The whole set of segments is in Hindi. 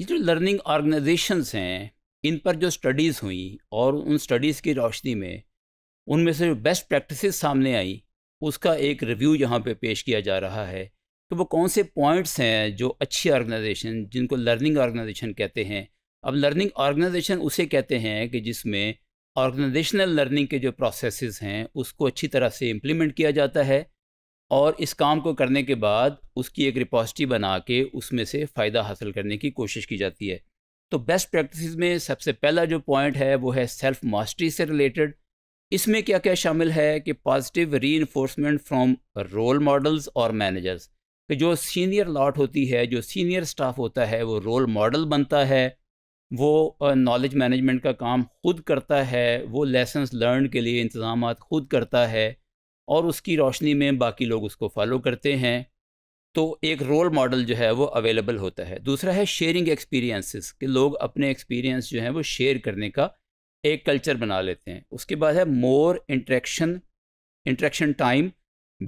ये जो लर्निंग ऑर्गेनाइजेशंस हैं इन पर जो स्टडीज़ हुई और उन स्टडीज़ की रोशनी में उनमें से जो बेस्ट प्रैक्टिस सामने आई उसका एक रिव्यू यहाँ पे पेश किया जा रहा है कि तो वो कौन से पॉइंट्स हैं जो अच्छी ऑर्गेनाइजेशन जिनको लर्निंग ऑर्गेनाइजेशन कहते हैं अब लर्निंग ऑर्गेनाइजेशन उसे कहते हैं कि जिसमें ऑर्गेनाइजेशनल लर्निंग के जो प्रोसेसेस हैं उसको अच्छी तरह से इम्प्लीमेंट किया जाता है और इस काम को करने के बाद उसकी एक रिपोजिटी बना के उसमें से फ़ायदा हासिल करने की कोशिश की जाती है तो बेस्ट प्रैक्टिस में सबसे पहला जो पॉइंट है वो है सेल्फ मास्टरी से रिलेटेड इसमें क्या क्या शामिल है कि positive reinforcement from role models और मैनेजर्स कि जो सीनियर लॉट होती है जो सीनियर स्टाफ होता है वो रोल मॉडल बनता है वो नॉलेज मैनेजमेंट का काम खुद करता है वो लेसन लर्न के लिए इंतजाम खुद करता है और उसकी रोशनी में बाकी लोग उसको फॉलो करते हैं तो एक रोल मॉडल जो है वो अवेलेबल होता है दूसरा है शेयरिंग एक्सपीरियंसेस कि लोग अपने एक्सपीरियंस जो हैं वो शेयर करने का एक कल्चर बना लेते हैं उसके बाद है more interaction interaction time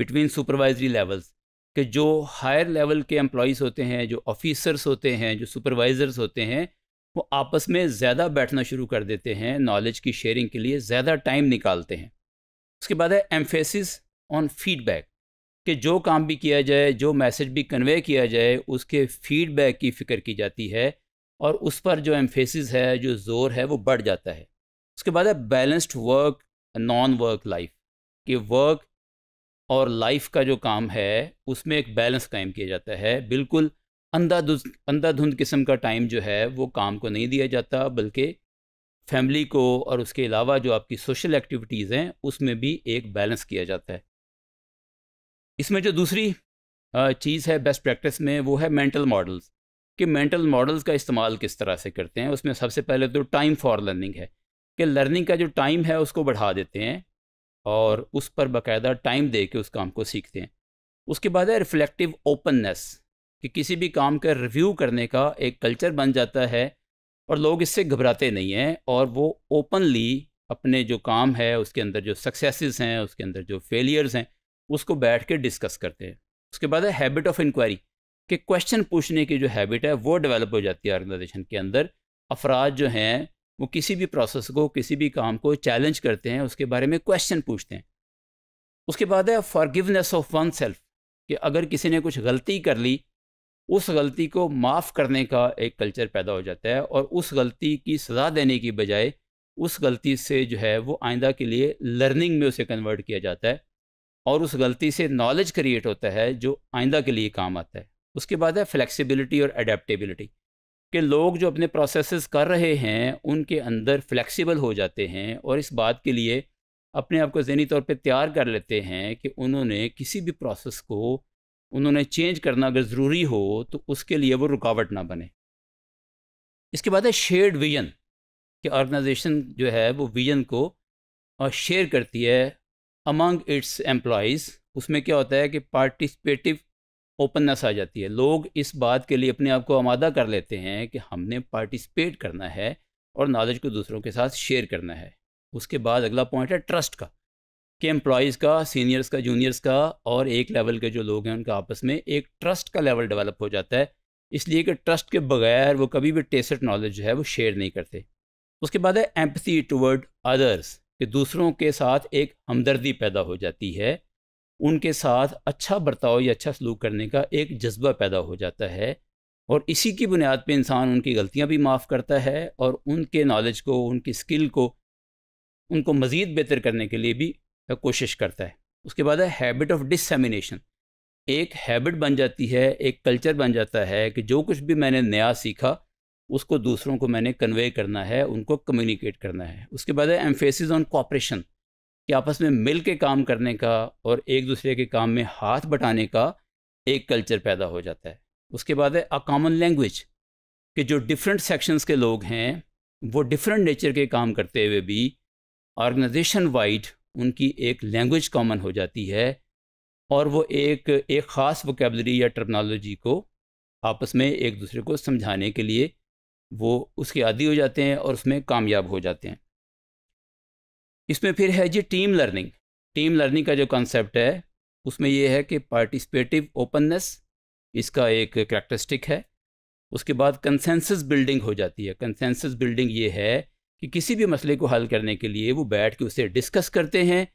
between supervisory levels कि जो हायर लेवल के एम्प्लॉज़ होते हैं जो ऑफिसर्स होते हैं जो सुपरवाइज़र्स होते हैं वो आपस में ज़्यादा बैठना शुरू कर देते हैं नॉलेज की शेयरिंग के लिए ज़्यादा टाइम निकालते हैं उसके बाद है एम्फेसिस ऑन फीडबैक कि जो काम भी किया जाए जो मैसेज भी कन्वे किया जाए उसके फीडबैक की फ़िक्र की जाती है और उस पर जो एम्फेसिस है जो ज़ोर है वो बढ़ जाता है उसके बाद है balanced work non work life कि वर्क और लाइफ का जो काम है उसमें एक बैलेंस कायम किया जाता है बिल्कुल अंधाधुंध अंधाधुंध किस्म का टाइम जो है वो काम को नहीं दिया जाता बल्कि फैमिली को और उसके अलावा जो आपकी सोशल एक्टिविटीज़ हैं उसमें भी एक बैलेंस किया जाता है इसमें जो दूसरी चीज़ है बेस्ट प्रैक्टिस में वो है मेंटल मॉडल्स कि मेंटल मॉडल्स का इस्तेमाल किस तरह से करते हैं उसमें सबसे पहले तो टाइम फॉर लर्निंग है कि लर्निंग का जो टाइम है उसको बढ़ा देते हैं और उस पर बाकायदा टाइम दे के उस काम को सीखते हैं उसके बाद है रिफ्लेक्टिव ओपननेस कि किसी भी काम का रिव्यू करने का एक कल्चर बन जाता है और लोग इससे घबराते नहीं हैं और वो ओपनली अपने जो काम है उसके अंदर जो सक्सेसेस हैं उसके अंदर जो फेलियर्स हैं उसको बैठ के डिस्कस करते हैं उसके बाद है हैबिट ऑफ इंक्वायरी कि क्वेश्चन पूछने की जो हैबिट है वो डेवलप हो जाती है ऑर्गेनाइजेशन के अंदर अफराज जो हैं वो किसी भी प्रोसेस को किसी भी काम को चैलेंज करते हैं उसके बारे में क्वेश्चन पूछते हैं उसके बाद है फॉरगिवनेस ऑफ वन सेल्फ कि अगर किसी ने कुछ गलती कर ली उस गलती को माफ़ करने का एक कल्चर पैदा हो जाता है और उस गलती की सज़ा देने की बजाय उस गलती से जो है वो आइंदा के लिए लर्निंग में उसे कन्वर्ट किया जाता है और उस गलती से नॉलेज क्रिएट होता है जो आइंदा के लिए काम आता है उसके बाद है फ्लेक्सिबिलिटी और अडेप्टेबिलिटी कि लोग जो अपने प्रोसेसेस कर रहे हैं उनके अंदर फ्लेक्सिबल हो जाते हैं और इस बात के लिए अपने आप को जहनी तौर पर तैयार कर लेते हैं कि उन्होंने किसी भी प्रोसेस को उन्होंने चेंज करना अगर ज़रूरी हो तो उसके लिए वो रुकावट ना बने इसके बाद है शेयर्ड विजन कि ऑर्गेनाइजेशन जो है वो विजन को शेयर करती है अमंग इट्स एम्प्लॉयज़ उसमें क्या होता है कि पार्टिसिपेटिव ओपननेस आ जाती है लोग इस बात के लिए अपने आप को आमादा कर लेते हैं कि हमने पार्टिसिपेट करना है और नॉलेज को दूसरों के साथ शेयर करना है उसके बाद अगला पॉइंट है ट्रस्ट का कि एम्प्लॉयज़ का सीनियर्स का जूनियर्स का और एक लेवल के जो लोग हैं उनका आपस में एक ट्रस्ट का लेवल डेवलप हो जाता है इसलिए कि ट्रस्ट के बगैर वो कभी भी टेस्ट नॉलेज जो है वो शेयर नहीं करते उसके बाद है एम्पथी टूवर्ड अदर्स कि दूसरों के साथ एक हमदर्दी पैदा हो जाती है उनके साथ अच्छा बर्ताव या अच्छा सलूक करने का एक जज्बा पैदा हो जाता है और इसी की बुनियाद पे इंसान उनकी गलतियां भी माफ़ करता है और उनके नॉलेज को उनकी स्किल को उनको मज़ीद बेहतर करने के लिए भी कोशिश करता है उसके बाद है हैबिट ऑफ डिसमिनेशन एक हैबिट बन जाती है एक कल्चर बन जाता है कि जो कुछ भी मैंने नया सीखा उसको दूसरों को मैंने कन्वे करना है उनको कम्युनिकेट करना है उसके बाद है एम्फेसिस ऑन कॉपरेशन कि आपस में मिल के काम करने का और एक दूसरे के काम में हाथ बटाने का एक कल्चर पैदा हो जाता है उसके बाद है अ कॉमन लैंग्वेज कि जो डिफरेंट सेक्शंस के लोग हैं वो डिफरेंट नेचर के काम करते हुए भी ऑर्गेनाइजेशन वाइड उनकी एक लैंग्वेज कॉमन हो जाती है और वो एक एक ख़ास वोकेबलरी या टर्मनोलॉजी को आपस में एक दूसरे को समझाने के लिए वो उसके आदि हो जाते हैं और उसमें कामयाब हो जाते हैं इसमें फिर है जी टीम लर्निंग टीम लर्निंग का जो कॉन्सेप्ट है उसमें यह है कि पार्टिसिपेटिव ओपननेस इसका एक करेक्टरिस्टिक है उसके बाद कंसेंसस बिल्डिंग हो जाती है कंसेंसस बिल्डिंग ये है कि किसी भी मसले को हल करने के लिए वो बैठ के उसे डिस्कस करते हैं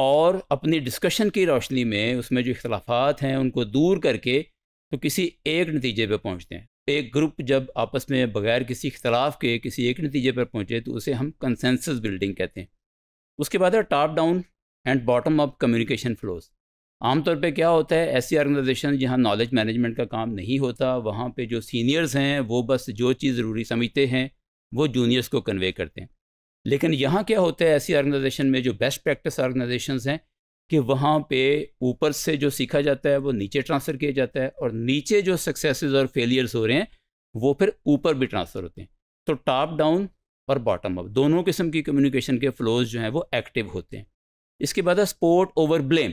और अपनी डिस्कशन की रोशनी में उसमें जो अख्तलाफात हैं उनको दूर करके तो किसी एक नतीजे पर पहुँचते हैं तो एक ग्रुप जब आपस में बगैर किसी इख्तलाफ के किसी एक नतीजे पर पहुँचे तो उसे हम कंसेंसस बिल्डिंग कहते हैं उसके बाद है top down and bottom up communication flows आमतौर पे क्या होता है ऐसी ऑर्गेनाइजेशन जहाँ नॉलेज मैनेजमेंट का काम नहीं होता वहाँ पे जो सीनियर्स हैं वो बस जो चीज़ ज़रूरी समझते हैं वो जूनियर्स को कन्वे करते हैं लेकिन यहाँ क्या होता है ऐसी ऑर्गेनाइजेशन में जो बेस्ट प्रैक्टिस ऑर्गेनाइजेशन हैं कि वहाँ पे ऊपर से जो सीखा जाता है वो नीचे ट्रांसफ़र किया जाता है और नीचे जो सक्सेसेस और फेलियर्स हो रहे हैं वो फिर ऊपर भी ट्रांसफ़र होते हैं तो टॉप डाउन और बॉटम अप दोनों किस्म की कम्युनिकेशन के फ्लोज जो हैं वो एक्टिव होते हैं इसके बाद है स्पोर्ट ओवर ब्लेम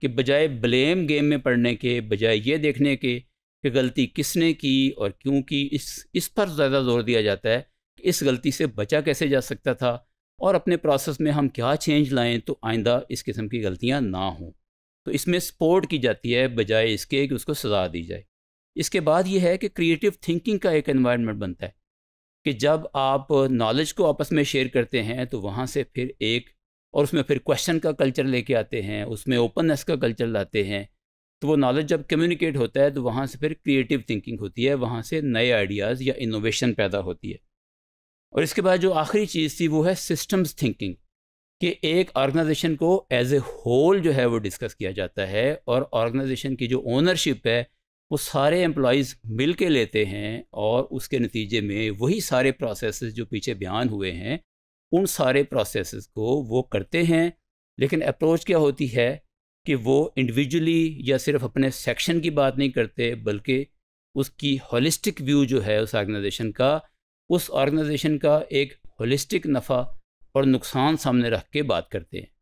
कि बजाय ब्लेम गेम में पढ़ने के बजाय ये देखने के कि गलती किसने की और क्यों की इस इस पर ज़्यादा जोर दिया जाता है इस गलती से बचा कैसे जा सकता था और अपने प्रोसेस में हम क्या चेंज लाएं तो आइंदा इस किस्म की गलतियां ना हों तो इसमें सपोर्ट की जाती है बजाय इसके कि उसको सज़ा दी जाए इसके बाद ये है कि क्रिएटिव थिंकिंग का एक एनवायरनमेंट बनता है कि जब आप नॉलेज को आपस में शेयर करते हैं तो वहाँ से फिर एक और उसमें फिर क्वेश्चन का कल्चर लेके आते हैं उसमें ओपननेस का कल्चर लाते हैं तो वो नॉलेज जब कम्युनिकेट होता है तो वहाँ से फिर क्रिएटिव थिंकिंग होती है वहाँ से नए आइडियाज़ या इनोवेशन पैदा होती है और इसके बाद जो आखिरी चीज़ थी वो है सिस्टम्स थिंकिंग कि एक ऑर्गेनाइजेशन को एज ए होल जो है वो डिस्कस किया जाता है और ऑर्गेनाइजेशन की जो ओनरशिप है वो सारे एम्प्लॉयज़ मिल के लेते हैं और उसके नतीजे में वही सारे प्रोसेस जो पीछे बयान हुए हैं उन सारे प्रोसेस को वो करते हैं लेकिन अप्रोच क्या होती है कि वो इंडिविजुअली या सिर्फ अपने सेक्शन की बात नहीं करते बल्कि उसकी होलिस्टिक व्यू जो है उस ऑर्गेनाइजेशन का उस ऑर्गेनाइजेशन का एक होलिस्टिक नफ़ा और नुकसान सामने रख के बात करते हैं